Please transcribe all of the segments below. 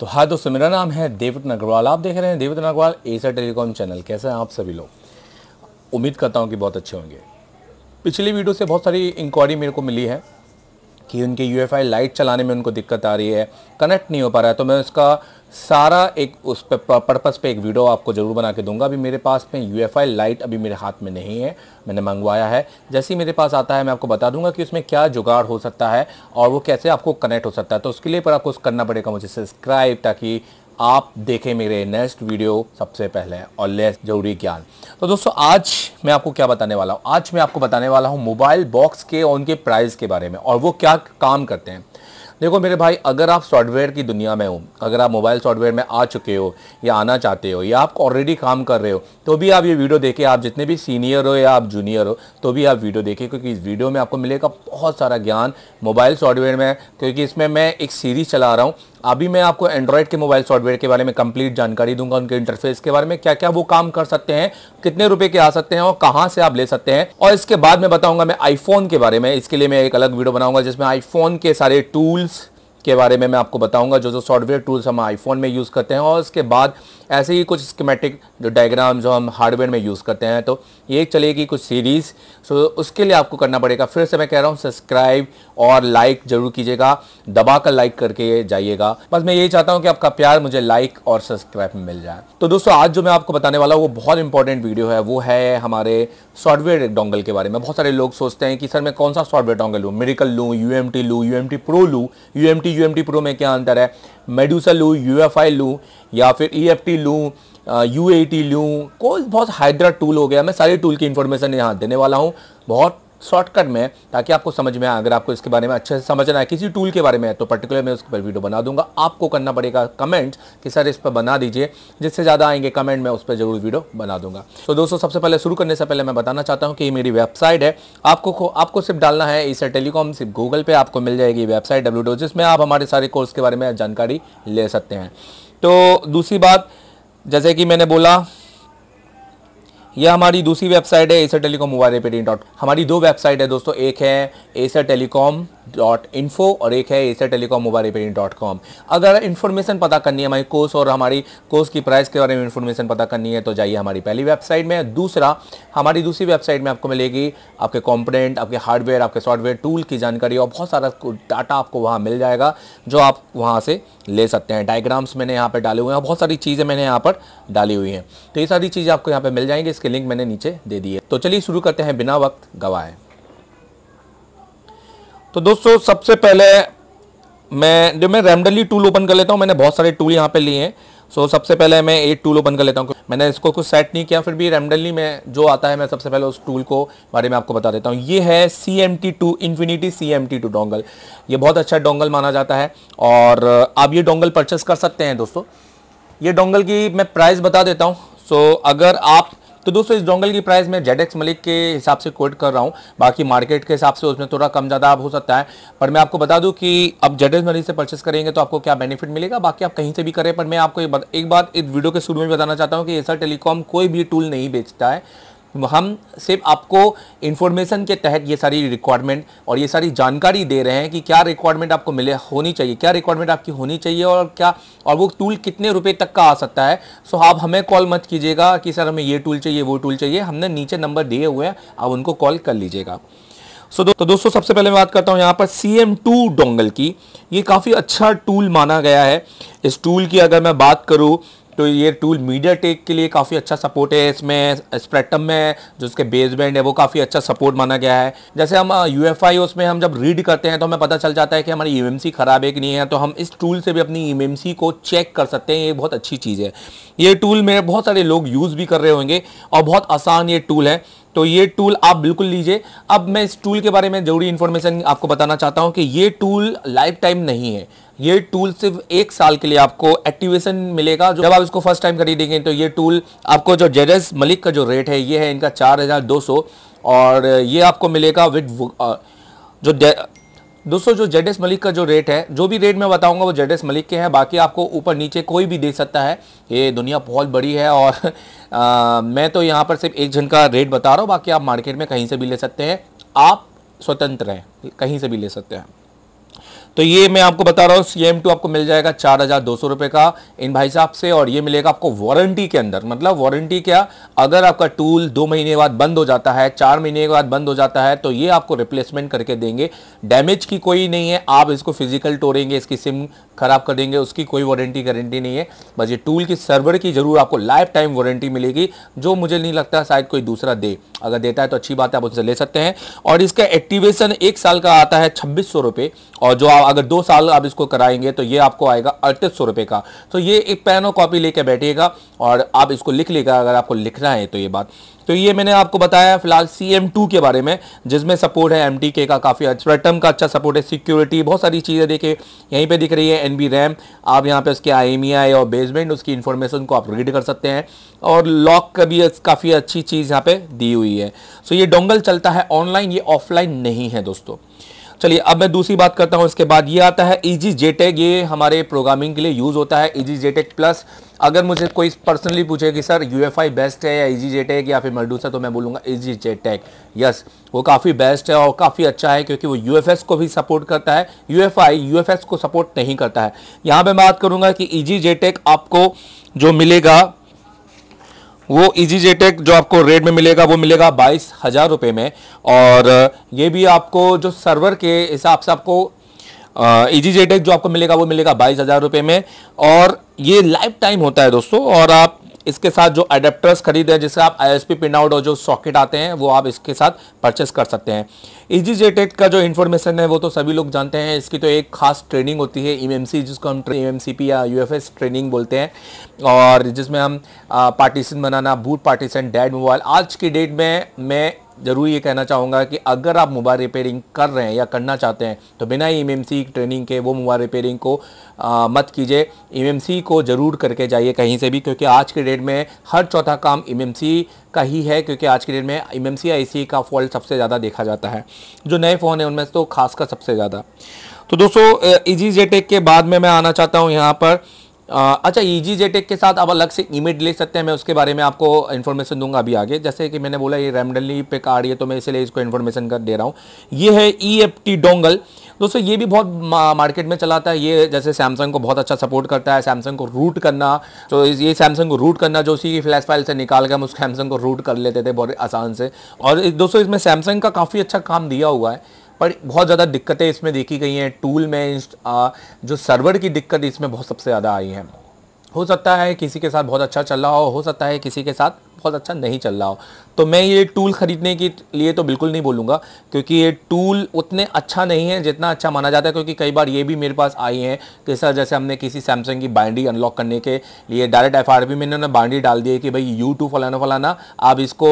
तो हाय दोस्तों मेरा नाम है देवत अग्रवाल आप देख रहे हैं देवत नगरवाल एसा टेलीकॉम चैनल कैसे हैं आप सभी लोग उम्मीद करता हूं कि बहुत अच्छे होंगे पिछली वीडियो से बहुत सारी इंक्वायरी मेरे को मिली है कि उनके यूएफआई लाइट चलाने में उनको दिक्कत आ रही है कनेक्ट नहीं हो पा रहा है तो मैं उसका सारा एक उस पर पर्पज़ पे एक वीडियो आपको ज़रूर बना के दूंगा अभी मेरे पास में यू एफ आई लाइट अभी मेरे हाथ में नहीं है मैंने मंगवाया है जैसे ही मेरे पास आता है मैं आपको बता दूंगा कि उसमें क्या जुगाड़ हो सकता है और वो कैसे आपको कनेक्ट हो सकता है तो उसके लिए पर आपको करना पड़ेगा मुझे सब्सक्राइब ताकि आप देखें मेरे नेक्स्ट वीडियो सबसे पहले और ले जरूरी ज्ञान तो दोस्तों आज मैं आपको क्या बताने वाला हूँ आज मैं आपको बताने वाला हूँ मोबाइल बॉक्स के और उनके प्राइस के बारे में और वो क्या काम करते हैं देखो मेरे भाई अगर आप सॉफ्टवेयर की दुनिया में हो अगर आप मोबाइल सॉफ्टवेयर में आ चुके हो या आना चाहते हो या आप ऑलरेडी काम कर रहे हो तो भी आप ये वीडियो देखें आप जितने भी सीनियर हो या आप जूनियर हो तो भी आप वीडियो देखें क्योंकि इस वीडियो में आपको मिलेगा बहुत सारा ज्ञान मोबाइल सॉफ्टवेयर में क्योंकि इसमें मैं एक सीरीज़ चला रहा हूँ अभी मैं आपको एंड्रॉयड के मोबाइल सॉफ्टवेयर के बारे में कंप्लीट जानकारी दूंगा उनके इंटरफेस के बारे में क्या क्या वो काम कर सकते हैं कितने रुपए के आ सकते हैं और कहाँ से आप ले सकते हैं और इसके बाद मैं बताऊंगा मैं आईफोन के बारे में इसके लिए मैं एक अलग वीडियो बनाऊंगा जिसमें आईफोन के सारे टूल्स के बारे में मैं आपको बताऊंगा जो जो सॉफ्टवेयर टूल्स हम आईफोन में यूज़ करते हैं और उसके बाद ऐसे ही कुछ स्कीमेटिक जो डायग्राम जो हम हार्डवेयर में यूज़ करते हैं तो ये चलेगी कुछ सीरीज़ सो तो उसके लिए आपको करना पड़ेगा फिर से मैं कह रहा हूँ सब्सक्राइब और लाइक ज़रूर कीजिएगा दबा कर लाइक करके जाइएगा बस मैं यही चाहता हूँ कि आपका प्यार मुझे लाइक और सब्सक्राइब में मिल जाए तो दोस्तों आज जो मैं आपको बताने वाला हूँ वो बहुत इंपॉर्टेंट वीडियो है वो है हमारे सॉफ्टवेयर डोंगल के बारे में बहुत सारे लोग सोचते हैं कि सर मैं कौन सा सॉफ्टवेयर डोंगल लूँ मेरिकल लूँ यू एम टी लूँ यू एम टी प्रो लूँ U M T U M T pro में क्या अंतर है मेड्यूसा लूँ यू एफ आई लूँ या फिर ई एफ टी लूँ यू ए टी लूँ कोई बहुत हाइड्रा टूल हो गया मैं सारे टूल की इन्फॉर्मेशन यहाँ देने वाला हूँ बहुत शॉर्टकट में ताकि आपको समझ में आए अगर आपको इसके बारे में अच्छे से समझना है किसी टूल के बारे में है तो पर्टिकुलर मैं उस पर वीडियो बना दूंगा आपको करना पड़ेगा कमेंट कि सर इस पर बना दीजिए जिससे ज़्यादा आएंगे कमेंट मैं उस पर जरूर वीडियो बना दूंगा तो दोस्तों सबसे पहले शुरू करने से पहले मैं बताना चाहता हूँ कि ये मेरी वेबसाइट है आपको आपको सिर्फ डालना है इसे टेलीकॉम सिर्फ गूगल पर आपको मिल जाएगी वेबसाइट डब्ल्यू जिसमें आप हमारे सारे कोर्स के बारे में जानकारी ले सकते हैं तो दूसरी बात जैसे कि मैंने बोला यह हमारी दूसरी वेबसाइट है Acer telecom mobile repairing dot हमारी दो वेबसाइट है दोस्तों एक है एसर टेलीकॉम डॉट इन्फो और एक है Acer telecom mobile repairing dot com अगर इन्फॉर्मेशन पता करनी है हमारी कोर्स और हमारी कोर्स की प्राइस के बारे में इन्फॉर्मेशन पता करनी है तो जाइए हमारी पहली वेबसाइट में दूसरा हमारी दूसरी वेबसाइट में आपको मिलेगी आपके कॉम्पोनेंट आपके हार्डवेयर आपके सॉफ्टवेयर टूल की जानकारी और बहुत सारा डाटा आपको वहाँ मिल जाएगा जो आप वहाँ से ले सकते हैं डायग्राम्स मैंने यहाँ पर डाले हुए हैं बहुत सारी चीज़ें मैंने यहाँ पर डाली हुई हैं तो ये सारी चीज़ें आपको यहाँ पर मिल जाएंगी इसके लिंक मैंने नीचे दे दिए तो चलिए शुरू करते हैं बिना वक्त गवाए तो दोस्तों सबसे पहले मैं जो मैं रेमडली टूल ओपन कर लेता हूँ मैंने बहुत सारे टूल यहाँ पे लिए हैं सो so, सबसे पहले मैं एक टूल ओपन कर लेता हूँ मैंने इसको कुछ सेट नहीं किया फिर भी रेमडली में जो आता है मैं सबसे पहले उस टूल को बारे में आपको बता देता हूँ ये है C M T two infinity C M T two dongle ये बहुत अच्छा डोंगल माना जाता है और आप ये डोंगल परचेस कर सकते हैं दोस्तों ये डोंगल की मैं प्राइस बता देता हूँ सो so, अगर आप तो दोस्तों इस डोंगल की प्राइस मैं जेड मलिक के हिसाब से कोट कर रहा हूँ बाकी मार्केट के हिसाब से उसमें थोड़ा कम ज़्यादा हो सकता है पर मैं आपको बता दूँ कि अब जेड मलिक से परचेस करेंगे तो आपको क्या बेनिफिट मिलेगा बाकी आप कहीं से भी करें पर मैं आपको एक बात इस वीडियो के शुरू में बताना चाहता हूँ कि ऐसा टेलीकॉम कोई भी टूल नहीं बेचता है हम सिर्फ आपको इन्फॉर्मेशन के तहत ये सारी रिक्वायरमेंट और ये सारी जानकारी दे रहे हैं कि क्या रिक्वायरमेंट आपको मिले होनी चाहिए क्या रिक्वायरमेंट आपकी होनी चाहिए और क्या और वो टूल कितने रुपए तक का आ सकता है सो आप हमें कॉल मत कीजिएगा कि सर हमें ये टूल चाहिए वो टूल चाहिए हमने नीचे नंबर दिए हुए हैं आप उनको कॉल कर लीजिएगा सो so, तो दोस्तों सबसे पहले मैं बात करता हूँ यहाँ पर सी एम टू डोंगल की ये काफ़ी अच्छा टूल माना गया है इस टूल की अगर मैं बात करूँ तो ये टूल मीडिया टेक के लिए काफ़ी अच्छा सपोर्ट है इसमें स्प्रेटम में जो उसके बेसबैंड है वो काफ़ी अच्छा सपोर्ट माना गया है जैसे हम यू एफ आई उसमें हम जब रीड करते हैं तो हमें पता चल जाता है कि हमारी ई e एम सी ख़राब है कि नहीं है तो हम इस टूल से भी अपनी ई एम सी को चेक कर सकते हैं ये बहुत अच्छी चीज़ है ये टूल मेरे बहुत सारे लोग यूज़ भी कर रहे होंगे और बहुत आसान ये टूल है तो ये टूल आप बिल्कुल लीजिए अब मैं इस टूल के बारे में जरूरी इन्फॉर्मेशन आपको बताना चाहता हूँ कि ये टूल लाइफ टाइम नहीं है ये टूल सिर्फ एक साल के लिए आपको एक्टिवेशन मिलेगा जब आप इसको फर्स्ट टाइम खरीदेंगे तो ये टूल आपको जो जेडेस मलिक का जो रेट है ये है इनका चार हज़ार दो सौ और ये आपको मिलेगा विद जो दोस्तों जो जेड मलिक का जो रेट है जो भी रेट मैं बताऊंगा वो जेड मलिक के हैं बाकी आपको ऊपर नीचे कोई भी दे सकता है ये दुनिया बहुत बड़ी है और आ, मैं तो यहाँ पर सिर्फ एक जन का रेट बता रहा हूँ बाकी आप मार्केट में कहीं से भी ले सकते हैं आप स्वतंत्र हैं कहीं से भी ले सकते हैं तो ये मैं आपको बता रहा हूँ सी एम टू आपको मिल जाएगा चार हज़ार दो सौ रुपये का इन भाई साहब से और ये मिलेगा आपको वारंटी के अंदर मतलब वारंटी क्या अगर आपका टूल दो महीने बाद बंद हो जाता है चार महीने के बाद बंद हो जाता है तो ये आपको रिप्लेसमेंट करके देंगे डैमेज की कोई नहीं है आप इसको फिजिकल तोड़ेंगे इसकी सिम खराब कर देंगे उसकी कोई वारंटी गारंटी नहीं है बस ये टूल की सर्वर की ज़रूर आपको लाइफ टाइम वारंटी मिलेगी जो मुझे नहीं लगता शायद कोई दूसरा दे अगर देता है तो अच्छी बात है आप उनसे ले सकते हैं और इसका एक्टिवेशन एक साल का आता है छब्बीस और जो आप अगर दो साल आप इसको कराएंगे तो ये आपको आएगा अड़तीस सौ का तो ये एक पेन और कॉपी लेके बैठिएगा और आप इसको लिख लेगा अगर आपको लिखना है तो ये बात तो ये मैंने आपको बताया फिलहाल सी एम टू के बारे में जिसमें सपोर्ट है एम टी के का काफ़ी अच्छा का अच्छा सपोर्ट है सिक्योरिटी बहुत सारी चीज़ें देखिए यहीं पे दिख रही है एन बी रैम आप यहाँ पे उसके आई एम ई आई और बेसमेंट उसकी इन्फॉर्मेशन को आप रीड कर सकते हैं और लॉक का भी काफ़ी अच्छी चीज़ यहाँ पर दी हुई है सो तो ये डोंगल चलता है ऑनलाइन ये ऑफलाइन नहीं है दोस्तों चलिए अब मैं दूसरी बात करता हूँ इसके बाद ये आता है ईजी e जेटेक e ये हमारे प्रोग्रामिंग के लिए यूज़ होता है ईजी जेटेक प्लस अगर मुझे कोई पर्सनली पूछे कि सर यू बेस्ट है या ईजी e जेटेक या फिर मल्डूसा तो मैं बोलूँगा ईजी जेटेक यस वो काफ़ी बेस्ट है और काफ़ी अच्छा है क्योंकि वो यू को भी सपोर्ट करता है यू एफ को सपोर्ट नहीं करता है यहाँ पर बात करूँगा कि ईजी जेटेक आपको जो मिलेगा वो इजी जेटेक जो आपको रेट में मिलेगा वो मिलेगा बाईस हज़ार रुपये में और ये भी आपको जो सर्वर के हिसाब से आपको इजी जेटेक जो आपको मिलेगा वो मिलेगा बाईस हज़ार रुपये में और ये लाइफ टाइम होता है दोस्तों और आप इसके साथ जो अडेप्टर्स खरीदें हैं जिससे आप I S P pin out और जो सॉकेट आते हैं वो आप इसके साथ परचेस कर सकते हैं ईजी e जेटेट का जो इन्फॉर्मेशन है वो तो सभी लोग जानते हैं इसकी तो एक खास ट्रेनिंग होती है ई e जिसको हम एम e या यू ट्रेनिंग बोलते हैं और जिसमें हम पार्टीशन बनाना बूट पार्टीशन डैड मोबाइल आज की डेट में मैं ज़रूर ये कहना चाहूँगा कि अगर आप मोबाइल रिपेयरिंग कर रहे हैं या करना चाहते हैं तो बिना ई ट्रेनिंग के वो मोबाइल रिपेयरिंग को आ, मत कीजिए ई को ज़रूर करके जाइए कहीं से भी क्योंकि आज के डेट में हर चौथा काम ई का ही है क्योंकि आज के डेट में एम एम का फॉल्ट सबसे ज़्यादा देखा जाता है जो नए फ़ोन है उनमें तो खास सबसे ज़्यादा तो दोस्तों ईजी जेटेक e के बाद में मैं आना चाहता हूँ यहाँ पर आ, अच्छा ईजी e जेटेक के साथ आप अलग से इमेज ले सकते हैं मैं उसके बारे में आपको इन्फॉर्मेशन दूंगा अभी आगे जैसे कि मैंने बोला ये रेमडली पे कार्ड है तो मैं इसलिए इसको इन्फॉर्मेशन कर दे रहा हूँ ये है ई एफ टी डोंगल दोस्तों ये भी बहुत मार्केट में चलाता है ये जैसे सैमसंग को बहुत अच्छा सपोर्ट करता है सैमसंग को रूट करना तो ये सैमसंग को रूट करना जो उसी की फ्लैश फाइल से निकाल के हम उस सैमसंग को रूट कर लेते थे बहुत आसान से और दोस्तों इसमें सैमसंग का काफ़ी अच्छा काम दिया हुआ है पर बहुत ज़्यादा दिक्कतें इसमें देखी गई हैं टूल में जो सर्वर की दिक्कत इसमें बहुत सबसे ज़्यादा आई है हो सकता है किसी के साथ बहुत अच्छा चल रहा हो हो सकता है किसी के साथ बहुत अच्छा नहीं चल रहा हो तो मैं ये टूल ख़रीदने के लिए तो बिल्कुल नहीं बोलूँगा क्योंकि ये टूल उतने अच्छा नहीं है जितना अच्छा माना जाता है क्योंकि कई बार ये भी मेरे पास आई हैं कि सर जैसे हमने किसी सैमसंग की बाइंडी अनलॉक करने के लिए डायरेक्ट एफ आर पी में इन्होंने बाइंडी डाल दी है कि भाई यू टू फलाना फलाना आप इसको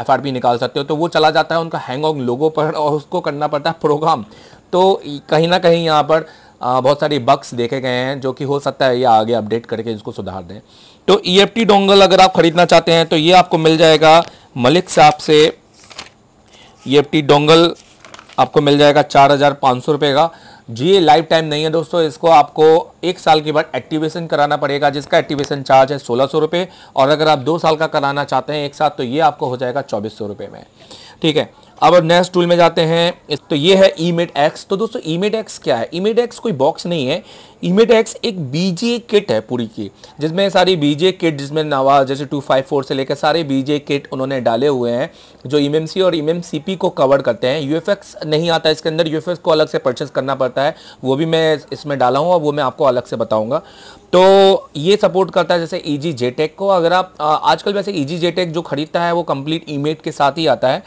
एफ आर पी निकाल सकते हो तो वो चला जाता है उनका हैंग ऑन लोगों पर और उसको करना पड़ता है प्रोग्राम तो कहीं ना कहीं यहाँ पर बहुत सारी बक्स देखे गए हैं जो कि हो सकता है ये आगे अपडेट करके इसको सुधार दें तो ई e डोंगल अगर आप ख़रीदना चाहते हैं तो ये आपको मिल जाएगा मलिक साहब से ई e डोंगल आपको मिल जाएगा चार हज़ार पाँच सौ रुपये का जी ये लाइफ टाइम नहीं है दोस्तों इसको आपको एक साल के बाद एक्टिवेशन कराना पड़ेगा जिसका एक्टिवेशन चार्ज है सोलह सौ रुपये और अगर आप दो साल का कराना चाहते हैं एक साथ तो ये आपको हो जाएगा चौबीस सौ रुपये में ठीक है अब नेक्स्ट टूल में जाते हैं तो ये है ईमेट एक्स तो दोस्तों ईमेट एक्स क्या है ईमेट एक्स कोई बॉक्स नहीं है ईमेट एक्स एक बीजे किट है पूरी की जिसमें सारी बीजे किट जिसमें नवाज जैसे टू फाइव फोर से लेकर सारे बीजे किट उन्होंने डाले हुए हैं जो ई और ई को कवर करते हैं यू नहीं आता इसके अंदर यू को अलग से परचेस करना पड़ता है वो भी मैं इसमें डाला हूँ और वो मैं आपको अलग से बताऊँगा तो ये सपोर्ट करता है जैसे ई e जी को अगर आप आजकल वैसे ई e जी जो खरीदता है वो कम्प्लीट ईमेट के साथ ही आता है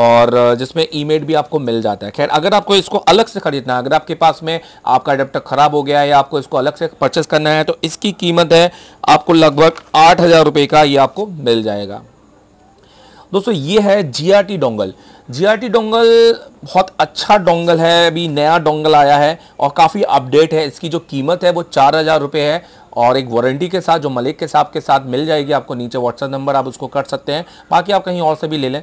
और जिसमें ईमेड भी आपको मिल जाता है खैर अगर आपको इसको अलग से ख़रीदना है अगर आपके पास में आपका अडेप्टर ख़राब हो गया है या आपको इसको अलग से परचेस करना है तो इसकी कीमत है आपको लगभग आठ हज़ार रुपये का ये आपको मिल जाएगा दोस्तों ये है G R T dongle G R T dongle बहुत अच्छा डोंगल है अभी नया डोंगल आया है और काफ़ी अपडेट है इसकी जो कीमत है वो चार हज़ार रुपये है और एक वारंटी के साथ जो मलिक के साहब के साथ मिल जाएगी आपको नीचे व्हाट्सएप नंबर आप उसको कर सकते हैं बाकी आप कहीं और से भी ले लें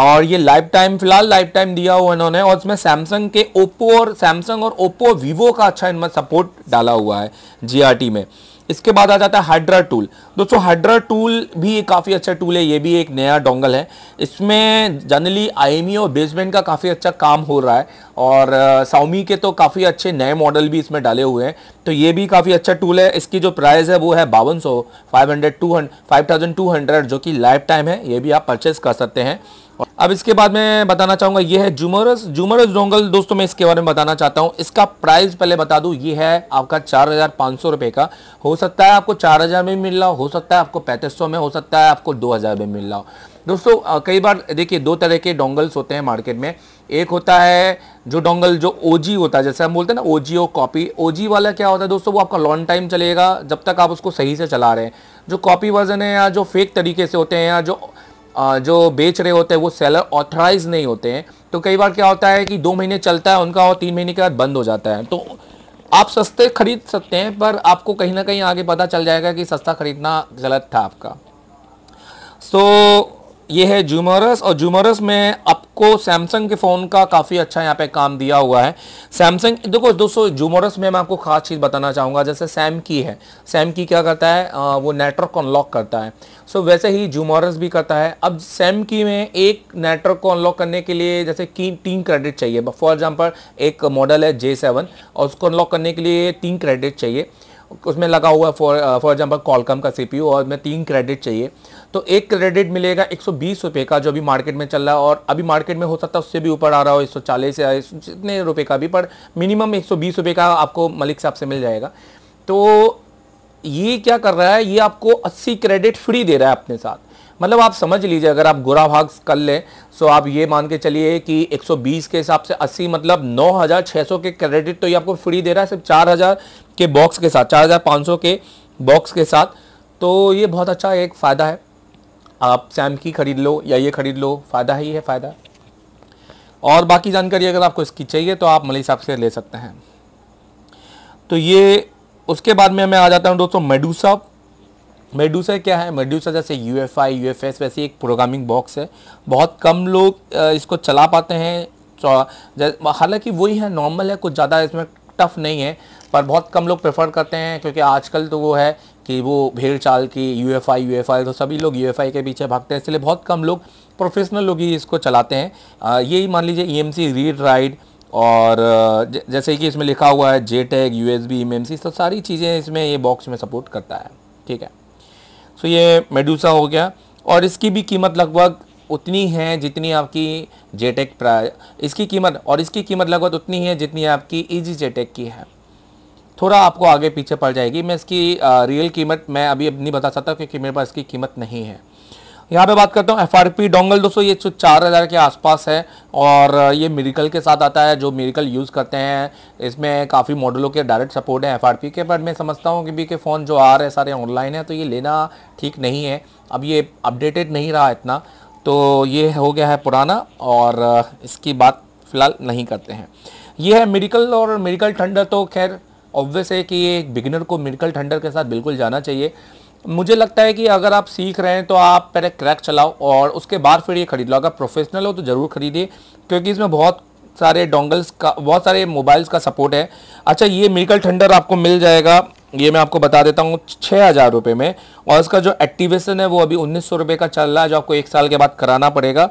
और ये लाइफ टाइम फिलहाल लाइफ टाइम दिया हुआ इन्होंने और इसमें सैमसंग के ओप्पो और सैमसंग और ओप्पो वीवो का अच्छा इनमें सपोर्ट डाला हुआ है जी में इसके बाद आ जाता है हाइड्रा टूल दोस्तों हाइड्रा टूल भी काफ़ी अच्छा टूल है ये भी एक नया डोंगल है इसमें जनरली आई e और बेसमेंट का काफ़ी अच्छा काम हो रहा है और साउमी के तो काफ़ी अच्छे नए मॉडल भी इसमें डाले हुए हैं तो ये भी काफ़ी अच्छा टूल है इसकी जो प्राइस है वो है बावन सौ five hundred two hundred five thousand two hundred जो कि लाइफ टाइम है ये भी आप परचेस कर सकते हैं अब इसके बाद मैं बताना चाहूंगा ये है जुमरस जुमरस डोंगल दोस्तों मैं इसके बारे में बताना चाहता हूं इसका प्राइस पहले बता दूँ ये है आपका चार हज़ार पाँच सौ रुपये का हो सकता है आपको चार हज़ार में मिल रहा हो सकता है आपको पैंतीस सौ में हो सकता है आपको दो हज़ार में मिल रहा हो दोस्तों कई बार देखिए दो तरह के डोंगल्स होते हैं मार्केट में एक होता है जो डोंगल जो ओजी होता है जैसे हम बोलते हैं ना ओजी और कॉपी ओजी वाला क्या होता है दोस्तों वो आपका लॉन्ग टाइम चलेगा जब तक आप उसको सही से चला रहे हैं जो कॉपी वर्जन है या जो फेक तरीके से होते हैं या जो जो बेच रहे होते हैं वो सेलर ऑथराइज नहीं होते हैं तो कई बार क्या होता है कि दो महीने चलता है उनका और तीन महीने के बाद बंद हो जाता है तो आप सस्ते खरीद सकते हैं पर आपको कहीं ना कहीं आगे पता चल जाएगा कि सस्ता खरीदना गलत था आपका सो so, ये है जूमरस और जूमरस में आप आपको सैमसंग के फ़ोन का काफ़ी अच्छा यहाँ पे काम दिया हुआ है सैमसंग देखो दोस्तों जूमोरस में मैं आपको खास चीज़ बताना चाहूँगा जैसे सैम की है सैम की क्या करता है आ, वो नेटवर्क को अनलॉक करता है सो so, वैसे ही जूमोरस भी करता है अब सैम की में एक नेटवर्क को अनलॉक करने के लिए जैसे की तीन क्रेडिट चाहिए फॉर एग्जाम्पल एक मॉडल है जे और उसको अनलॉक करने के लिए तीन क्रेडिट चाहिए उसमें लगा हुआ फॉर फॉर एग्जाम्पल कॉलकम का सीपीयू और उसमें तीन क्रेडिट चाहिए तो एक क्रेडिट मिलेगा एक सौ का जो अभी मार्केट में चल रहा है और अभी मार्केट में हो सकता है उससे भी ऊपर आ रहा हो 140 या जितने रुपए का भी पर मिनिमम एक रुपए का आपको मलिक साहब से मिल जाएगा तो ये क्या कर रहा है ये आपको 80 क्रेडिट फ्री दे रहा है अपने साथ मतलब आप समझ लीजिए अगर आप गोरा भाग कर लें सो आप ये मान के चलिए कि 120 के हिसाब से 80 मतलब 9,600 के क्रेडिट तो ये आपको फ्री दे रहा है सिर्फ 4,000 के बॉक्स के साथ 4,500 के बॉक्स के साथ तो ये बहुत अच्छा एक फ़ायदा है आप सैम की ख़रीद लो या ये ख़रीद लो फ़ायदा ही है फ़ायदा और बाकी जानकारी अगर आपको इसकी चाहिए तो आप मलिक हिसाब से ले सकते हैं तो ये उसके बाद में मैं आ जाता हूँ दोस्तों मेडूसा मेडूसा क्या है मेडूसा जैसे U F I U F S वैसी एक प्रोग्रामिंग बॉक्स है बहुत कम लोग इसको चला पाते हैं तो, हालांकि वही है नॉर्मल है कुछ ज़्यादा इसमें टफ़ नहीं है पर बहुत कम लोग प्रेफर करते हैं क्योंकि आजकल तो वो है कि वो भीड़ चाल की U F I U F I तो सभी लोग यू एफ आई के पीछे भागते हैं इसलिए बहुत कम लोग प्रोफेशनल लोग ही इसको चलाते हैं यही मान लीजिए E M C read write और जैसे कि इसमें लिखा हुआ है J tag U S B M M C तो सारी चीज़ें इसमें ये बॉक्स में सपोर्ट करता है ठीक है सो ये मेडूसा हो गया और इसकी भी कीमत लगभग उतनी है जितनी आपकी जेटेक e प्राय इसकी कीमत और इसकी कीमत लगभग उतनी है जितनी आपकी ईजी जेटेक e की है थोड़ा आपको आगे पीछे पड़ जाएगी मैं इसकी रियल कीमत मैं अभी अब नहीं बता सकता क्योंकि मेरे पास इसकी कीमत नहीं है यहाँ पे बात करता हूँ एफ आर पी डोंगल दोस्तों ये चार हज़ार के आसपास है और ये मेरिकल के साथ आता है जो मेरिकल यूज़ करते हैं इसमें काफ़ी मॉडलों के डायरेक्ट सपोर्ट हैं एफ आर पी के बट मैं समझता हूँ कि भी के फ़ोन जो आ रहे हैं सारे ऑनलाइन है तो ये लेना ठीक नहीं है अब ये अपडेटेड नहीं रहा इतना तो ये हो गया है पुराना और इसकी बात फ़िलहाल नहीं करते हैं ये है मेरिकल और मेरिकल ठंडर तो खैर ऑब्वियस है कि ये एक बिगिनर को मेरिकल ठंडर के साथ बिल्कुल जाना चाहिए मुझे लगता है कि अगर आप सीख रहे हैं तो आप पहले क्रैक चलाओ और उसके बाद फिर ये खरीद लो अगर प्रोफेशनल हो तो ज़रूर खरीदिए क्योंकि इसमें बहुत सारे डोंगल्स का बहुत सारे मोबाइल्स का सपोर्ट है अच्छा ये मेरिकल ठंडर आपको मिल जाएगा ये मैं आपको बता देता हूँ छः हज़ार रुपये में और इसका जो एक्टिवेशन है वो अभी उन्नीस सौ रुपये का चल रहा है जो आपको एक साल के बाद कराना पड़ेगा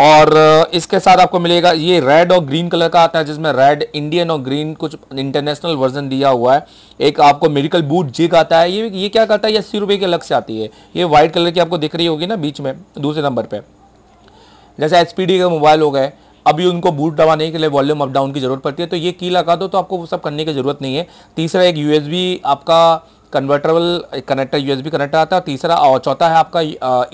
और इसके साथ आपको मिलेगा ये रेड और ग्रीन कलर का आता है जिसमें रेड इंडियन और ग्रीन कुछ इंटरनेशनल वर्जन दिया हुआ है एक आपको मेडिकल बूट जिग आता है ये ये क्या करता है ये अस्सी रुपये के अलग से आती है ये वाइट कलर की आपको दिख रही होगी ना बीच में दूसरे नंबर पर जैसे एच के मोबाइल हो गए अभी उनको बूट दबाने के लिए वॉल्यूम अप डाउन की ज़रूरत पड़ती है तो ये की लगा दो तो आपको वो सब करने की ज़रूरत नहीं है तीसरा एक बी आपका convertible connector U B connector आता है तीसरा और चौथा है आपका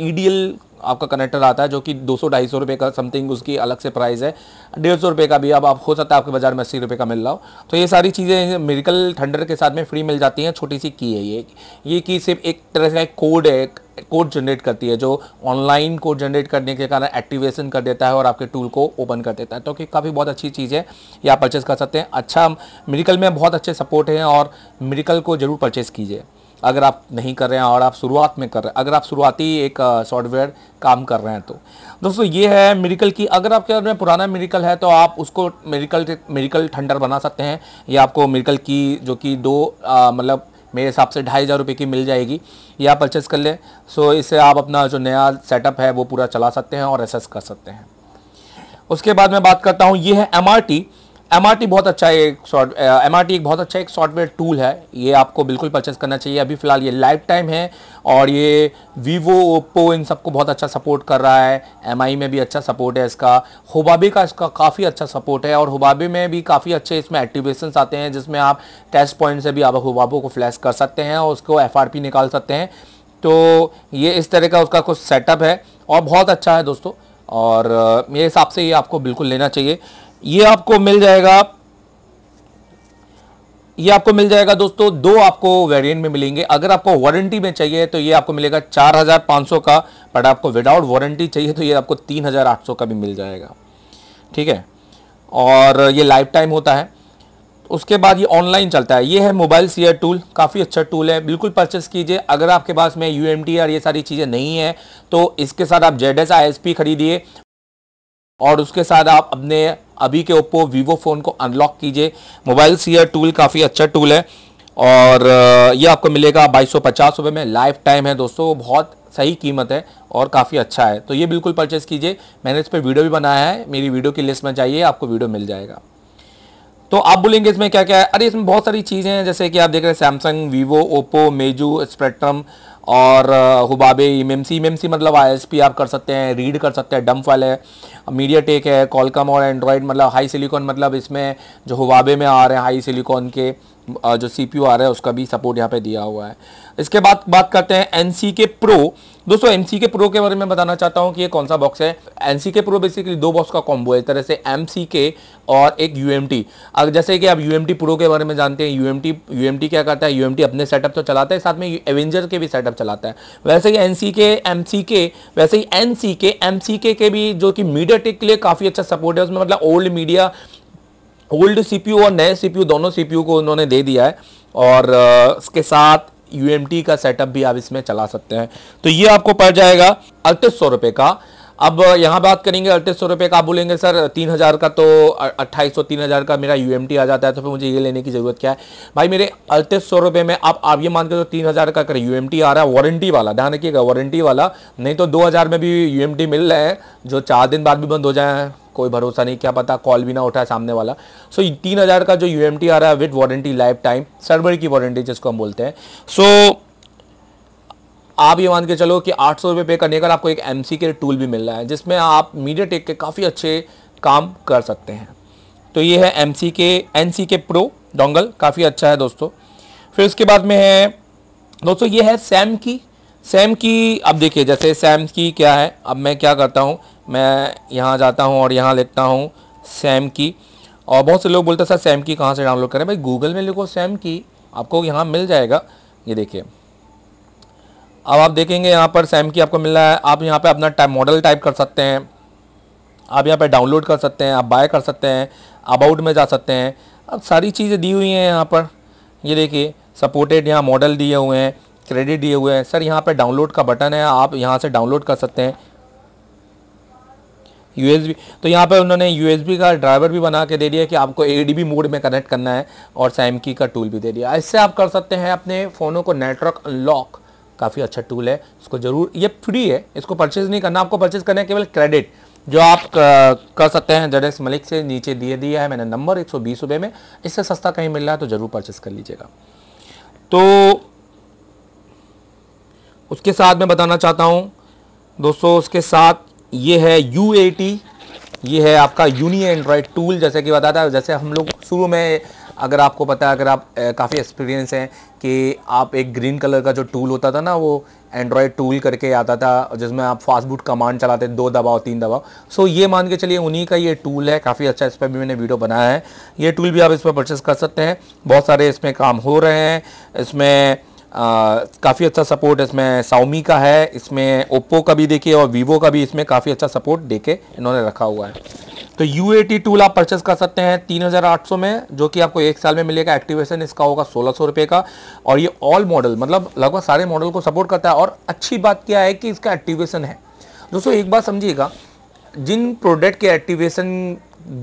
ई डी एल आपका कनेक्टर आता है जो कि दो सौ ढाई सौ रुपये का समथिंग उसकी अलग से प्राइस है डेढ़ सौ रुपये का भी अब आप हो सकता है आपके बाज़ार में अस्सी रुपये का मिल रहा हो तो ये सारी चीज़ें मेरिकल थंडर के साथ में फ्री मिल जाती हैं छोटी सी की है ये ये की सिर्फ एक तरह से एक कोड है कोड जनरेट करती है जो ऑनलाइन कोड जनरेट करने के कारण एक्टिवेशन कर देता है और आपके टूल को ओपन कर देता है तो कि काफ़ी बहुत अच्छी चीज़ है ये आप परचेस कर सकते हैं अच्छा मेरिकल में बहुत अच्छे सपोर्ट हैं और मेरिकल को ज़रूर परचेस कीजिए अगर आप नहीं कर रहे हैं और आप शुरुआत में कर रहे हैं अगर आप शुरुआती एक सॉफ्टवेयर काम कर रहे हैं तो दोस्तों ये है मेडिकल की अगर आपके घर में पुराना मेडिकल है तो आप उसको मेडिकल मेडिकल थंडर बना सकते हैं या आपको मेडिकल की जो कि दो मतलब मेरे हिसाब से ढाई हज़ार रुपये की मिल जाएगी या परचेस कर लें सो इससे आप अपना जो नया सेटअप है वो पूरा चला सकते हैं और एसेस कर सकते हैं उसके बाद मैं बात करता हूँ ये है एम एम बहुत अच्छा एक सॉफ्ट एम uh, एक बहुत अच्छा एक सॉफ्टवेयर टूल है ये आपको बिल्कुल परचेस करना चाहिए अभी फ़िलहाल ये लाइफ टाइम है और ये वीवो ओप्पो इन सबको बहुत अच्छा सपोर्ट कर रहा है एम में भी अच्छा सपोर्ट है इसका होबाबे का इसका काफ़ी अच्छा सपोर्ट है और होबाबे में भी काफ़ी अच्छे इसमें एक्टिवेशन आते हैं जिसमें आप टेस्ट पॉइंट से भी आप होबाबो को फ्लैश कर सकते हैं और उसको एफ निकाल सकते हैं तो ये इस तरह का उसका कुछ सेटअप है और बहुत अच्छा है दोस्तों और uh, मेरे हिसाब से ये आपको बिल्कुल लेना चाहिए ये आपको मिल जाएगा ये आपको मिल जाएगा दोस्तों दो आपको वेरिएंट में मिलेंगे अगर आपको वारंटी में चाहिए तो ये आपको मिलेगा 4500 का बट आपको विदाउट वारंटी चाहिए तो ये आपको 3800 का भी मिल जाएगा ठीक है और ये लाइफ टाइम होता है उसके बाद ये ऑनलाइन चलता है ये है मोबाइल सीयर टूल काफ़ी अच्छा टूल है बिल्कुल परचेस कीजिए अगर आपके पास में यू और ये सारी चीज़ें नहीं है तो इसके साथ आप जेड एस खरीदिए और उसके साथ आप अपने अभी के ओप्पो वीवो फ़ोन को अनलॉक कीजिए मोबाइल सीयर टूल काफ़ी अच्छा टूल है और ये आपको मिलेगा बाईस सौ रुपये में लाइफ टाइम है दोस्तों बहुत सही कीमत है और काफ़ी अच्छा है तो ये बिल्कुल परचेस कीजिए मैंने इस पर वीडियो भी बनाया है मेरी वीडियो की लिस्ट में जाइए आपको वीडियो मिल जाएगा तो आप बोलेंगे इसमें क्या क्या है अरे इसमें बहुत सारी चीज़ें हैं जैसे कि आप देख रहे हैं Samsung Vivo Oppo Meizu Spectrum और हुबाबे एम एम सी मतलब आई आप कर सकते हैं रीड कर सकते हैं वाले है मीडिया टेक है कॉलकम और एंड्रॉयड मतलब हाई सिलिकॉन मतलब इसमें जो हुबाबे में आ रहे हैं हाई सिलिकॉन के जो सी आ रहा है उसका भी सपोर्ट यहाँ पे दिया हुआ है इसके बाद बात करते हैं एन के प्रो दोस्तों एम के प्रो के बारे में बताना चाहता हूँ कि ये कौन सा बॉक्स है एन के प्रो बेसिकली दो बॉक्स का कॉम्बो है तरह से एम के और एक यू एम टी अगर जैसे कि आप यू एम टी प्रो के बारे में जानते हैं U M T U M T क्या करता है यू एम टी अपने सेटअप तो चलाता है साथ में एवेंजर के भी सेटअप चलाता है वैसे ही एन सी के एम सी के वैसे ही एन सी के एम सी के भी जो कि मीडिया टेक के लिए काफ़ी अच्छा सपोर्ट है उसमें मतलब ओल्ड मीडिया ओल्ड सीपीयू और नए सीपीयू दोनों सीपीयू को उन्होंने दे दिया है और इसके साथ यू का सेटअप भी आप इसमें चला सकते हैं तो ये आपको पड़ जाएगा अड़तीस सौ रुपये का अब यहाँ बात करेंगे अड़तीस सौ रुपये का आप बोलेंगे सर तीन हज़ार का तो अट्ठाईस सौ तीन हज़ार का मेरा यू आ जाता है तो फिर मुझे ये लेने की ज़रूरत क्या है भाई मेरे अड़तीस सौ रुपये में आप आप ये मान के तो तीन हज़ार का करें यू आ रहा है वारंटी वाला ध्यान रखिएगा वारंटी वाला नहीं तो दो हज़ार में भी यू मिल रहे हैं जो चार दिन बाद भी बंद हो जाए कोई भरोसा नहीं क्या पता कॉल भी ना उठाए सामने वाला सो so, तीन हज़ार का जो यू आ रहा है with warranty lifetime server की वारंटी जिसको हम बोलते हैं सो so, आप ये मान के चलो कि आठ सौ पे करने का आपको एक एम के टूल भी मिल रहा है जिसमें आप मीडिया टेक के काफ़ी अच्छे काम कर सकते हैं तो ये है एम सी के एन सी के प्रो डोंगल काफ़ी अच्छा है दोस्तों फिर उसके बाद में है दोस्तों ये है सैम की सैम की अब देखिए जैसे सैम की क्या है अब मैं क्या करता हूँ मैं यहाँ जाता हूँ और यहाँ लिखता हूँ सैम की और बहुत से लोग बोलते हैं सर सैम की कहाँ से डाउनलोड करें भाई गूगल में लिखो सैम की आपको यहाँ मिल जाएगा ये देखिए अब आप देखेंगे यहाँ पर सैम की आपको मिल रहा है आप यहाँ पर अपना टाइप मॉडल टाइप कर सकते हैं आप यहाँ पर डाउनलोड कर सकते हैं आप बाय कर सकते हैं अबाउट में जा सकते हैं अब सारी चीज़ें दी हुई हैं यहाँ पर ये देखिए सपोर्टेड यहाँ मॉडल दिए हुए हैं क्रेडिट दिए हुए हैं सर यहाँ पर डाउनलोड का बटन है आप यहाँ से डाउनलोड कर सकते हैं यूएसबी तो यहाँ पे उन्होंने यूएसबी का ड्राइवर भी बना के दे दिया कि आपको एडीबी मोड में कनेक्ट करना है और सैमकी का टूल भी दे दिया इससे आप कर सकते हैं अपने फ़ोनों को नेटवर्क अनलॉक काफ़ी अच्छा टूल है इसको ज़रूर ये फ्री है इसको परचेज़ नहीं करना आपको परचेज़ करना है केवल क्रेडिट जो आप कर सकते हैं जडेस मलिक से नीचे दिए दिया है मैंने नंबर एक सौ बीस रुपये में इससे सस्ता कहीं मिल रहा है तो ज़रूर परचेज़ कर लीजिएगा तो उसके साथ मैं बताना चाहता हूँ दोस्तों उसके साथ ये है यू ये है आपका यूनी एंड्रॉयड टूल जैसे कि बताता है जैसे हम लोग शुरू में अगर आपको पता है अगर आप काफ़ी एक्सपीरियंस हैं कि आप एक ग्रीन कलर का जो टूल होता था ना वो एंड्रॉयड टूल करके आता था जिसमें आप फास्ट बूट कमांड चलाते दो दबाओ तीन दबाओ सो ये मान के चलिए उन्हीं का ये टूल है काफ़ी अच्छा इस पर भी मैंने वीडियो बनाया है ये टूल भी आप इस पर परचेस कर सकते हैं बहुत सारे इसमें काम हो रहे हैं इसमें काफ़ी अच्छा सपोर्ट इसमें साउमी का है इसमें ओप्पो का भी देखिए और वीवो का भी इसमें काफ़ी अच्छा सपोर्ट दे के इन्होंने रखा हुआ है तो यू एटी टूल आप परचेस कर सकते हैं तीन हज़ार आठ सौ में जो कि आपको एक साल में मिलेगा एक्टिवेशन इसका होगा सोलह सौ रुपये का और ये ऑल मॉडल मतलब लगभग सारे मॉडल को सपोर्ट करता है और अच्छी बात क्या है कि इसका एक्टिवेशन है दोस्तों एक बात समझिएगा जिन प्रोडक्ट के एक्टिवेशन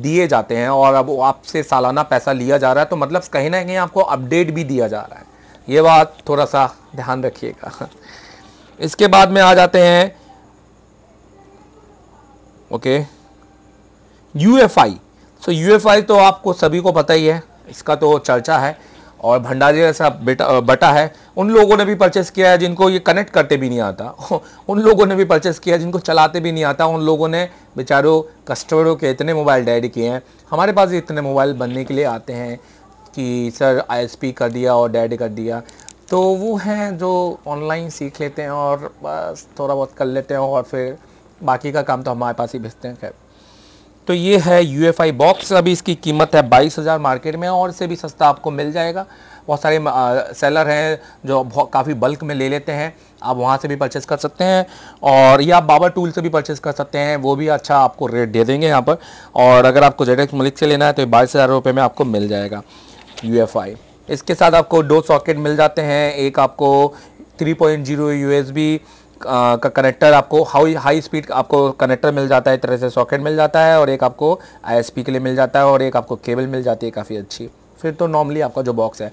दिए जाते हैं और अब आपसे सालाना पैसा लिया जा रहा है तो मतलब कहीं ना कहीं आपको अपडेट भी दिया जा रहा है ये बात थोड़ा सा ध्यान रखिएगा इसके बाद में आ जाते हैं okay U F I so U F I तो आपको सभी को पता ही है इसका तो चर्चा है और भंडारी ऐसा बेटा बटा है उन लोगों ने भी परचेस किया है जिनको ये कनेक्ट करते भी नहीं आता उन लोगों ने भी परचेस किया जिनको चलाते भी नहीं आता उन लोगों ने बेचारों कस्टमरों के इतने मोबाइल डायरी किए हैं हमारे पास इतने मोबाइल बनने के लिए आते हैं कि सर आईएसपी कर दिया और डैड कर दिया तो वो हैं जो ऑनलाइन सीख लेते हैं और बस थोड़ा बहुत कर लेते हैं और फिर बाकी का काम तो हमारे पास ही भेजते हैं खैर तो ये है यू एफ आई बॉक्स अभी इसकी कीमत है बाईस हज़ार मार्केट में और इससे भी सस्ता आपको मिल जाएगा बहुत सारे आ, सेलर हैं जो काफ़ी बल्क में ले लेते हैं आप वहाँ से भी परचेस कर सकते हैं और या बाबा टूल से भी परचेस कर सकते हैं वो भी अच्छा आपको रेट दे देंगे यहाँ पर और अगर आपको जेड मलिक से लेना है तो बाईस हज़ार रुपये में आपको मिल जाएगा यू इसके साथ आपको दो सॉकेट मिल जाते हैं एक आपको 3.0 पॉइंट का कनेक्टर आपको हाई हाई स्पीड आपको कनेक्टर मिल जाता है तरह से सॉकेट मिल जाता है और एक आपको आई के लिए मिल जाता है और एक आपको केबल मिल जाती है काफ़ी अच्छी फिर तो नॉर्मली आपका जो बॉक्स है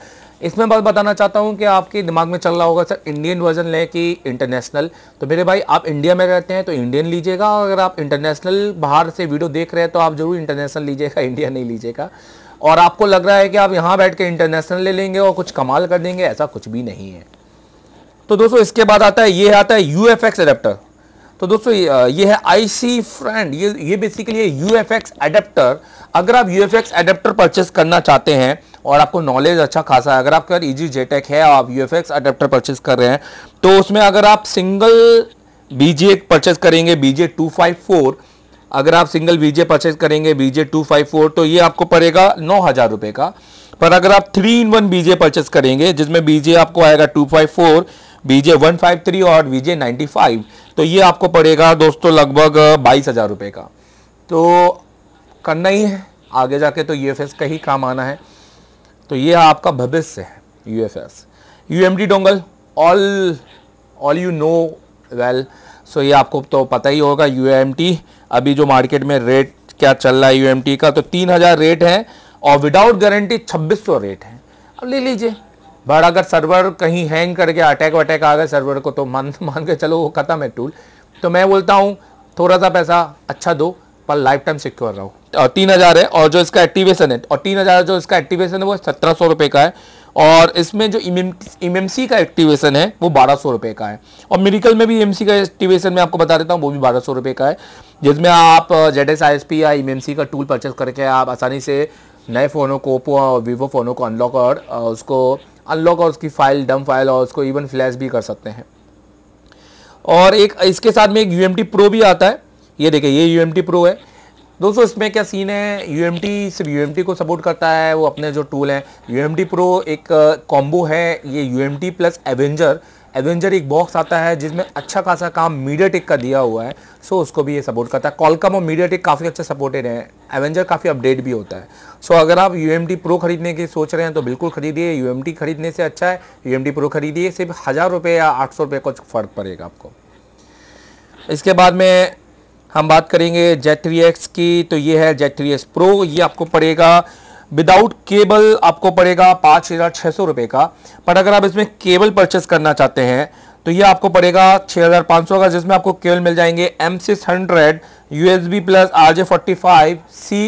इसमें बस बताना चाहता हूँ कि आपके दिमाग में चल रहा होगा सर इंडियन वर्जन लें कि इंटरनेशनल तो मेरे भाई आप इंडिया में रहते हैं तो इंडियन लीजिएगा अगर आप इंटरनेशनल बाहर से वीडियो देख रहे हैं तो आप जरूर इंटरनेशनल लीजिएगा इंडिया नहीं लीजिएगा और आपको लग रहा है कि आप यहाँ बैठ के इंटरनेशनल ले लेंगे और कुछ कमाल कर देंगे ऐसा कुछ भी नहीं है तो दोस्तों इसके बाद आता है ये आता है यू एफ तो दोस्तों ये है आई सी फ्रेंड ये ये basically U F X adapter अगर आप U F X adapter purchase करना चाहते हैं और आपको नॉलेज अच्छा खासा है अगर आपके पास ईजी जेटेक है आप U F X adapter purchase कर रहे हैं तो उसमें अगर आप सिंगल बीजे परचेस करेंगे बीजे टू फाइव फोर अगर आप सिंगल वीजे परचेज करेंगे बीजे टू फाइव फोर तो ये आपको पड़ेगा नौ हज़ार रुपए का पर अगर आप three in one BJ purchase करेंगे जिसमें बीजे आपको आएगा two five four BJ one five three और बीजे नाइन्टी फाइव तो ये आपको पड़ेगा दोस्तों लगभग बाईस हज़ार रुपए का तो करना ही है आगे जाके तो यू का ही काम आना है तो ये आपका भविष्य है U F S U M D dongle all all you know well so ये आपको तो पता ही होगा यू अभी जो मार्केट में रेट क्या चल रहा है यू का तो तीन हज़ार रेट है और विदाउट गारंटी छब्बीस सौ रेट है अब ले लीजिए बट अगर सर्वर कहीं हैंग करके अटैक वटैक आ गए सर्वर को तो मान मान के चलो वो ख़त्म है टूल तो मैं बोलता हूँ थोड़ा सा पैसा अच्छा दो पर लाइफ टाइम सिक्योर रहो तीन हज़ार है और जो इसका एक्टिवेशन है और तीन हज़ार जो इसका एक्टिवेशन है वो सत्रह सौ रुपए का है और इसमें जो एम e e का एक्टिवेशन है वो बारह सौ रुपये का है और मेरिकल में भी एम e का एक्टिवेशन मैं आपको बता देता हूँ वो भी बारह सौ रुपये का है जिसमें आप Z S I S P या एम का टूल परचेस करके आप आसानी से नए फ़ोनों को ओप्पो और वीवो फ़ोनों को अनलॉक और उसको अनलॉक और उसकी फ़ाइल डम फाइल और उसको इवन फ्लैश भी कर सकते हैं और एक इसके साथ में एक यू प्रो भी आता है ये देखिए ये यू प्रो है दोस्तों इसमें क्या सीन है यू एम टी सिर्फ यू एम टी को सपोर्ट करता है वो अपने जो टूल हैं यू एम टी प्रो एक कॉम्बो है ये U M T plus Avenger Avenger एक बॉक्स आता है जिसमें अच्छा खासा काम मीडियाटेक का दिया हुआ है सो उसको भी ये सपोर्ट करता है कॉलकम और मीडियाटेक काफ़ी अच्छा सपोर्टेड है एवेंजर काफ़ी अपडेट भी होता है सो अगर आप यू एम टी प्रो खरीदने की सोच रहे हैं तो बिल्कुल खरीदिए यू एम टी खरीदने से अच्छा है यू एम टी प्रो खरीदिए सिर्फ हज़ार रुपये या आठ सौ रुपये कुछ फ़र्क पड़ेगा आपको इसके बाद में हम बात करेंगे जेट एक्स की तो ये है जेट थ्री एक्स प्रो ये आपको पड़ेगा विदाउट केबल आपको पड़ेगा पाँच हज़ार छः सौ रुपये का बट अगर आप इसमें केबल परचेस करना चाहते हैं तो ये आपको पड़ेगा छः हज़ार पाँच सौ का जिसमें आपको केबल मिल जाएंगे M six hundred U S B plus R J forty five C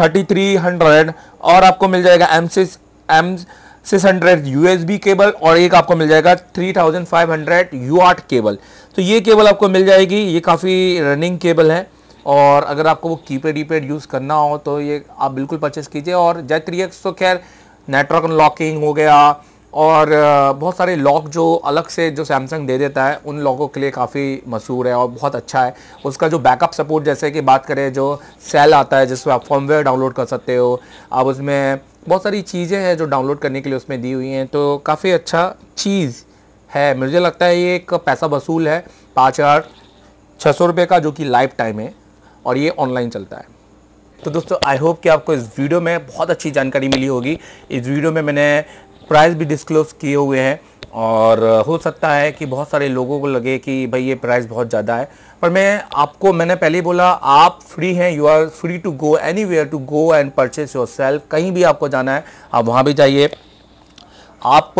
thirty three hundred और आपको मिल जाएगा M six M six hundred U S B cable और एक आपको मिल जाएगा three thousand five hundred U ART cable तो ये केबल आपको मिल जाएगी ये काफ़ी रनिंग केबल है और अगर आपको वो कीपैड वीपैड यूज़ करना हो तो ये आप बिल्कुल परचेस कीजिए और जेट थ्री तो खैर नेटवर्क अनलॉकिंग हो गया और बहुत सारे लॉक जो अलग से जो सैमसंग दे देता है उन लॉकों के लिए काफ़ी मशहूर है और बहुत अच्छा है उसका जो बैकअप सपोर्ट जैसे कि बात करें जो सेल आता है जिसमें आप फॉर्मवेयर डाउनलोड कर सकते हो आप उसमें बहुत सारी चीज़ें हैं जो डाउनलोड करने के लिए उसमें दी हुई हैं तो काफ़ी अच्छा चीज़ है मुझे लगता है ये एक पैसा वसूल है पाँच हज़ार छः सौ रुपये का जो कि लाइफ टाइम है और ये ऑनलाइन चलता है तो दोस्तों आई होप कि आपको इस वीडियो में बहुत अच्छी जानकारी मिली होगी इस वीडियो में मैंने प्राइस भी डिस्क्लोज किए हुए हैं और हो सकता है कि बहुत सारे लोगों को लगे कि भाई ये प्राइस बहुत ज़्यादा है पर मैं आपको मैंने पहले बोला आप फ्री हैं you are free to go anywhere to go and purchase yourself कहीं भी आपको जाना है आप वहाँ भी जाइए आप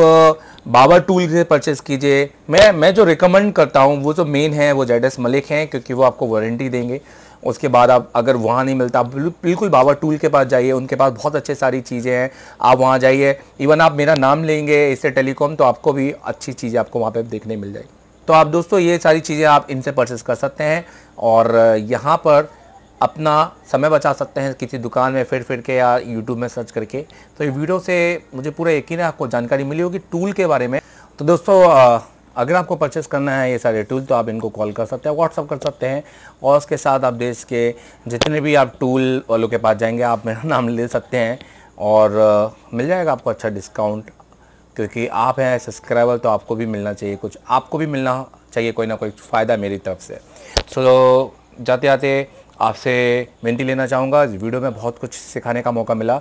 बाबा टूल से परचेस कीजिए मैं मैं जो रिकमेंड करता हूँ वो जो मेन है वो जेड एस मलिक हैं क्योंकि वो आपको वारंटी देंगे उसके बाद आप अगर वहाँ नहीं मिलता आप बिल्कुल बाबा टूल के पास जाइए उनके पास बहुत अच्छे सारी चीज़ें हैं आप वहाँ जाइए इवन आप मेरा नाम लेंगे इससे टेलीकॉम तो आपको भी अच्छी चीज़ें आपको वहाँ पर देखने मिल जाएगी तो आप दोस्तों ये सारी चीज़ें आप इनसे परचेस कर सकते हैं और यहाँ पर अपना समय बचा सकते हैं किसी दुकान में फिर फिर के या यूट्यूब में सर्च करके तो ये वीडियो से मुझे पूरा यकीन है आपको जानकारी मिली होगी टूल के बारे में तो दोस्तों अगर आपको परचेस करना है ये सारे टूल तो आप इनको कॉल कर सकते हैं व्हाट्सअप कर सकते हैं और उसके साथ आप देश के जितने भी आप टूल वालों के पास जाएंगे आप मेरा नाम ले सकते हैं और मिल जाएगा आपको अच्छा डिस्काउंट क्योंकि आप हैं सब्सक्राइबर तो आपको भी मिलना चाहिए कुछ आपको भी मिलना चाहिए कोई ना कोई फ़ायदा मेरी तरफ से सो so, जाते जाते आपसे विनती लेना चाहूँगा इस वीडियो में बहुत कुछ सिखाने का मौका मिला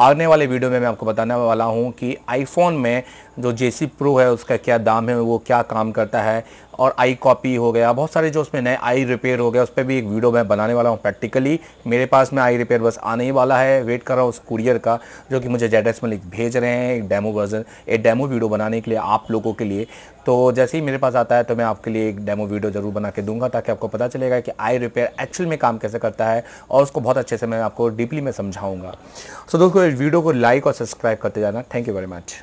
आने वाले वीडियो में मैं आपको बताने वाला हूँ कि आईफोन में जो जे सी प्रो है उसका क्या दाम है वो क्या काम करता है और आई कॉपी हो गया बहुत सारे जो उसमें नए आई रिपेयर हो गया उस पर भी एक वीडियो मैं बनाने वाला हूँ प्रैक्टिकली मेरे पास में आई रिपेयर बस आने ही वाला है वेट कर रहा हूँ उस कुरियर का जो कि मुझे जेड एस में भेज रहे हैं एक डेमो वर्जन एक डेमो वीडियो बनाने के लिए आप लोगों के लिए तो जैसे ही मेरे पास आता है तो मैं आपके लिए एक डेमो वीडियो ज़रूर बना के दूंगा ताकि आपको पता चलेगा कि आई रिपेयर एक्चुअल में काम कैसे करता है और उसको बहुत अच्छे से मैं आपको डीपली में समझाऊंगा सो so, दोस्तों इस वीडियो को लाइक और सब्सक्राइब करते जाना थैंक यू वेरी मच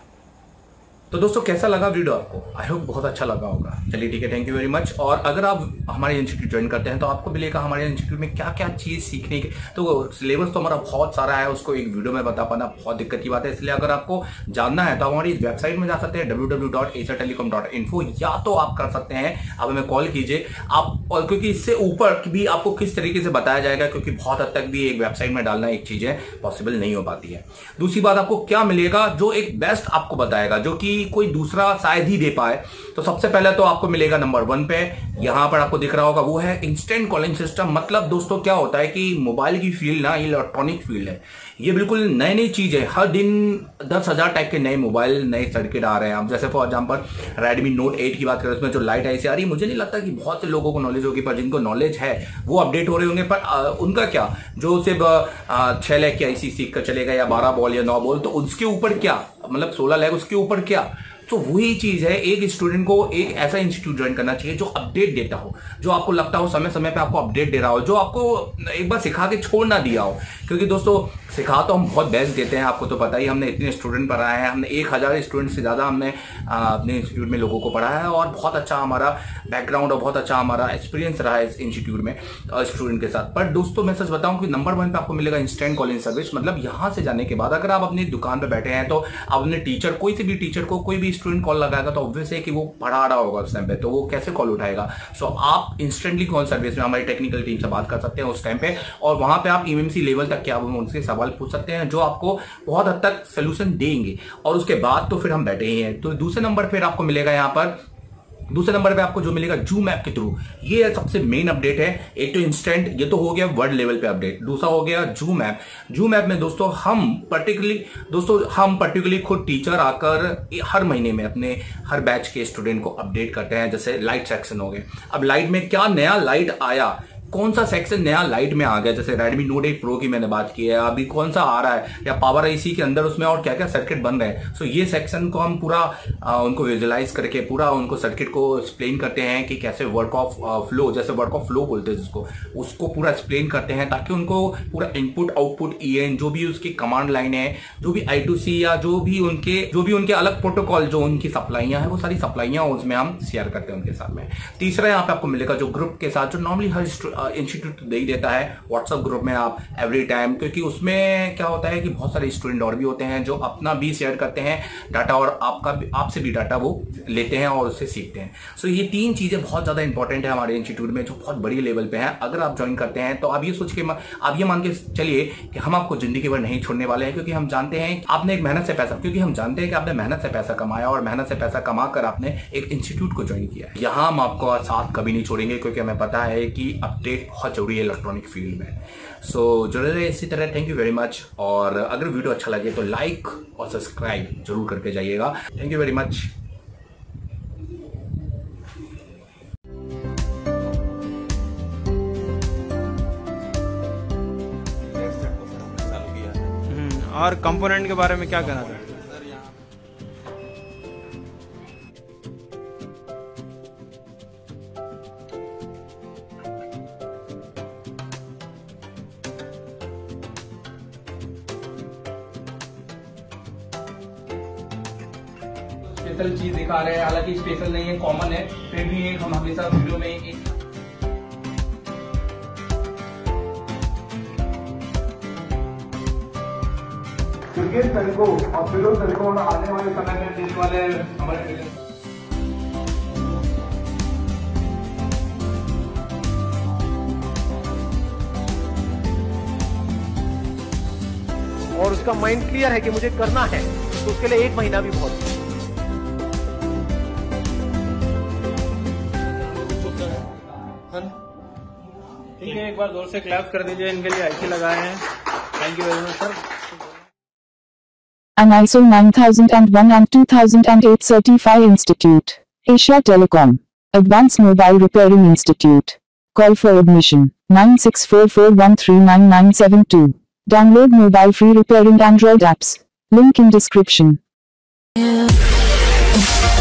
तो दोस्तों कैसा लगा वीडियो आपको आई होप बहुत अच्छा लगा होगा चलिए ठीक है थैंक यू वेरी मच और अगर आप हमारे इंस्टीट्यूट ज्वाइन करते हैं तो आपको मिलेगा हमारे इंस्टीट्यूट में क्या क्या चीज़ सीखने के तो सिलेबस तो हमारा बहुत सारा है उसको एक वीडियो में बता पाना बहुत दिक्कत की बात है इसलिए अगर आपको जानना है तो हमारी वेबसाइट में जा सकते हैं डब्ल्यू या तो आप कर सकते हैं आप हमें कॉल कीजिए आप और क्योंकि इससे ऊपर भी आपको किस तरीके से बताया जाएगा क्योंकि बहुत हद तक भी एक वेबसाइट में डालना एक चीज़ें पॉसिबल नहीं हो पाती है दूसरी बात आपको क्या मिलेगा जो एक बेस्ट आपको बताएगा जो कि कोई दूसरा शायद ही दे पाए तो सबसे पहले तो आपको मिलेगा नंबर वन पे यहाँ पर आपको दिख रहा होगा वो है इंस्टेंट कॉलिंग सिस्टम मतलब दोस्तों क्या होता है कि मोबाइल की फील्ड ना इलेक्ट्रॉनिक फील्ड है ये बिल्कुल नई नई चीज़ है हर दिन दस हज़ार टाइप के नए मोबाइल नए सर्किट आ रहे हैं आप जैसे for example Redmi Note eight की बात करें उसमें जो लाइट आई आ रही मुझे नहीं लगता कि बहुत से लोगों को नॉलेज होगी पर जिनको नॉलेज है वो अपडेट हो रहे होंगे पर आ, उनका क्या जो सिर्फ छह लैख की आई सी सीख कर चलेगा या बारह बॉल या नौ बॉल तो उसके ऊपर क्या मतलब सोलह लैख उसके ऊपर क्या तो वही चीज है एक स्टूडेंट को एक ऐसा इंस्टीट्यूट ज्वाइन करना चाहिए जो अपडेट देता हो जो आपको लगता हो समय समय पे आपको अपडेट दे रहा हो जो आपको एक बार सिखा के छोड़ ना दिया हो क्योंकि दोस्तों सिखा तो हम बहुत बेस्ट देते हैं आपको तो पता ही हमने इतने स्टूडेंट पढ़ाए हैं हमने एक हज़ार स्टूडेंट से ज़्यादा हमने अपने इंस्टीट्यूट में लोगों को पढ़ाया है और बहुत अच्छा हमारा बैकग्राउंड और बहुत अच्छा हमारा एक्सपीरियंस रहा है इस इंस्टीट्यूट में स्टूडेंट के साथ पर दोस्तों मैं सच बताऊँ कि नंबर वन पर आपको मिलेगा इंस्टेंट कॉलिंग सर्विस मतलब यहाँ से जाने के बाद अगर आप अपनी दुकान पर बैठे हैं तो आप अपने टीचर कोई से भी टीचर को कोई भी स्टूडेंट कॉल लगाएगा तो ऑब्वियस है कि वो पढ़ा रहा होगा उस टाइम पे तो वो कैसे कॉल उठाएगा सो so, आप इंस्टेंटली कॉल सर्विस में हमारी टेक्निकल टीम से बात कर सकते हैं उस टाइम पे और वहां पे आप ईएमसी लेवल तक के आप उनसे सवाल पूछ सकते हैं जो आपको बहुत हद तक सोल्यूशन देंगे और उसके बाद तो फिर हम बैठे ही हैं तो दूसरे नंबर फिर आपको मिलेगा यहाँ पर दूसरे नंबर पे आपको जो मिलेगा जू मैप के थ्रू ये सबसे मेन अपडेट है एक तो इंस्टेंट ये तो हो गया वर्ल्ड लेवल पे अपडेट दूसरा हो गया जू मैप जू मैप में दोस्तों हम पर्टिकुलरली दोस्तों हम पर्टिकुलरली खुद टीचर आकर हर महीने में अपने हर बैच के स्टूडेंट को अपडेट करते हैं जैसे लाइट सेक्शन हो गए अब लाइट में क्या नया लाइट आया कौन सा सेक्शन नया लाइट में आ गया जैसे Redmi Note 8 Pro की मैंने बात की है अभी कौन सा आ रहा है या पावर आईसी के अंदर उसमें और क्या क्या सर्किट बन रहे हैं सो so, ये सेक्शन को हम पूरा आ, उनको विजुलाइज करके पूरा उनको सर्किट को एक्सप्लेन करते हैं कि कैसे वर्क ऑफ फ्लो जैसे वर्क ऑफ फ्लो बोलते हैं जिसको उसको पूरा एक्सप्लेन करते हैं ताकि उनको पूरा इनपुट आउटपुट ई जो भी उसकी कमांड लाइन है जो भी आई टू सी या जो भी उनके जो भी उनके अलग प्रोटोकॉल जो उनकी सप्लाइयाँ हैं वो सारी सप्लाइयाँ उसमें हम शेयर करते हैं उनके साथ में तीसरा यहाँ पे आपको मिलेगा जो ग्रुप के साथ जो नॉर्मली हर इंस्टीट्यूट दे ही देता है व्हाट्सअप ग्रुप में आप एवरी टाइम क्योंकि उसमें क्या होता है कि बहुत सारे स्टूडेंट और भी होते हैं जो अपना भी शेयर करते हैं डाटा और आपका आपसे भी डाटा वो लेते हैं और उससे सीखते हैं सो so, ये तीन चीज़ें बहुत ज़्यादा इंपॉर्टेंट है हमारे इंस्टीट्यूट में जो बहुत बड़ी लेवल पर हैं अगर आप ज्वाइन करते हैं तो आप ये सोच के आप ये मान के चलिए कि हम आपको जिंदगी भर नहीं छोड़ने वाले हैं क्योंकि हम जानते हैं आपने एक मेहनत से पैसा क्योंकि हम जानते हैं कि आपने मेहनत से पैसा कमाया और मेहनत से पैसा कमा कर आपने एक इंस्टीट्यूट को ज्वाइन किया यहाँ हम आपको साथ कभी नहीं छोड़ेंगे क्योंकि हमें पता है कि अब दे बहुत जरूरी है इलेक्ट्रॉनिक फील्ड में सो so, जुड़े रहे इसी तरह थैंक यू वेरी मच और अगर वीडियो अच्छा लगे तो लाइक और सब्सक्राइब जरूर करके जाइएगा थैंक यू वेरी मच और कंपोनेंट के बारे में क्या कहना था दिखा रहे हैं हालांकि स्पेशल नहीं है कॉमन है फिर भी एक हम हमेशा वीडियो में एक क्रिकेट तरीकों और फिर तरीकों आने वाले समय में देश वाले हमारे और उसका माइंड क्लियर है कि मुझे करना है तो उसके लिए एक महीना भी बहुत है एक बार जोर से क्लैप कर दीजिए इनके लिए आईसी लगाए हैं thank you very much sir An ISO 9001 and 2008 Certified Institute, Asia Telecom, Advanced Mobile Repairing Institute. Call for admission 9644139972. Download mobile free repairing Android apps. Link in description. Yeah.